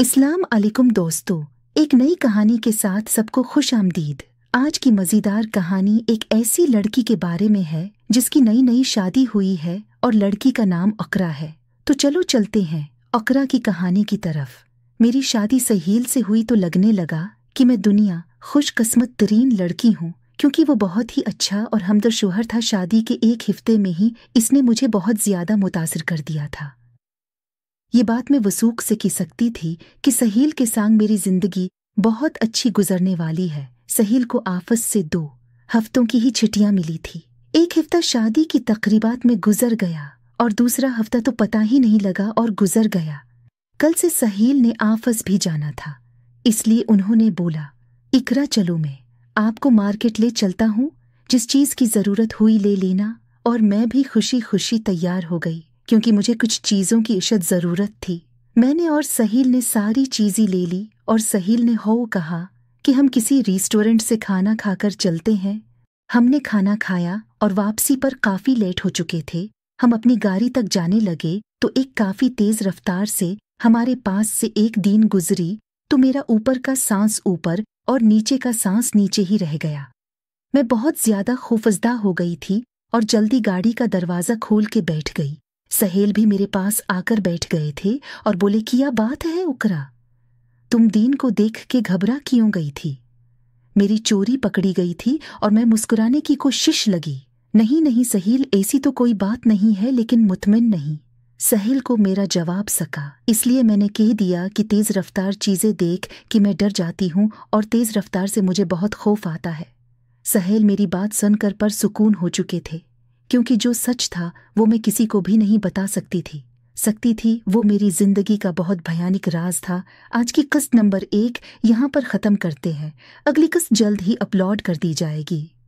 इस्लाम अलैकुम दोस्तों एक नई कहानी के साथ सबको खुश आमदीद आज की मज़ेदार कहानी एक ऐसी लड़की के बारे में है जिसकी नई नई शादी हुई है और लड़की का नाम अकरा है तो चलो चलते हैं अकरा की कहानी की तरफ मेरी शादी सहील से हुई तो लगने लगा कि मैं दुनिया खुशकस्मत तरीन लड़की हूँ क्योंकि वो बहुत ही अच्छा और हमदर शोहर था शादी के एक हफ्ते में ही इसने मुझे बहुत ज्यादा मुतासर कर दिया था ये बात मैं वसूख से की सकती थी कि सहील के संग मेरी जिंदगी बहुत अच्छी गुजरने वाली है सहील को आफस से दो हफ्तों की ही छिटियां मिली थी एक हफ्ता शादी की तकरीबात में गुजर गया और दूसरा हफ्ता तो पता ही नहीं लगा और गुजर गया कल से सहील ने आफस भी जाना था इसलिए उन्होंने बोला इकरा चलो मैं आपको मार्केट ले चलता हूँ जिस चीज़ की ज़रूरत हुई ले लेना और मैं भी खुशी खुशी तैयार हो गई क्योंकि मुझे कुछ चीज़ों की इशद ज़रूरत थी मैंने और सहील ने सारी चीज़ें ले ली और सहील ने हो कहा कि हम किसी रेस्टोरेंट से खाना खाकर चलते हैं हमने खाना खाया और वापसी पर काफ़ी लेट हो चुके थे हम अपनी गाड़ी तक जाने लगे तो एक काफ़ी तेज़ रफ्तार से हमारे पास से एक दिन गुजरी तो मेरा ऊपर का सांस ऊपर और नीचे का सांस नीचे ही रह गया मैं बहुत ज्यादा खुफजदा हो गई थी और जल्दी गाड़ी का दरवाज़ा खोल के बैठ गई सहेल भी मेरे पास आकर बैठ गए थे और बोले किया बात है उकरा तुम दीन को देख के घबरा क्यों गई थी मेरी चोरी पकड़ी गई थी और मैं मुस्कुराने की कोशिश लगी नहीं नहीं सहेल ऐसी तो कोई बात नहीं है लेकिन मुतमिन नहीं सहेल को मेरा जवाब सका इसलिए मैंने कह दिया कि तेज रफ्तार चीजें देख कि मैं डर जाती हूं और तेज रफ्तार से मुझे बहुत खौफ आता है सहेल मेरी बात सुनकर पर सुकून हो चुके थे क्योंकि जो सच था वो मैं किसी को भी नहीं बता सकती थी सकती थी वो मेरी जिंदगी का बहुत भयानक राज था आज की किस्त नंबर एक यहाँ पर ख़त्म करते हैं अगली किस्त जल्द ही अपलोड कर दी जाएगी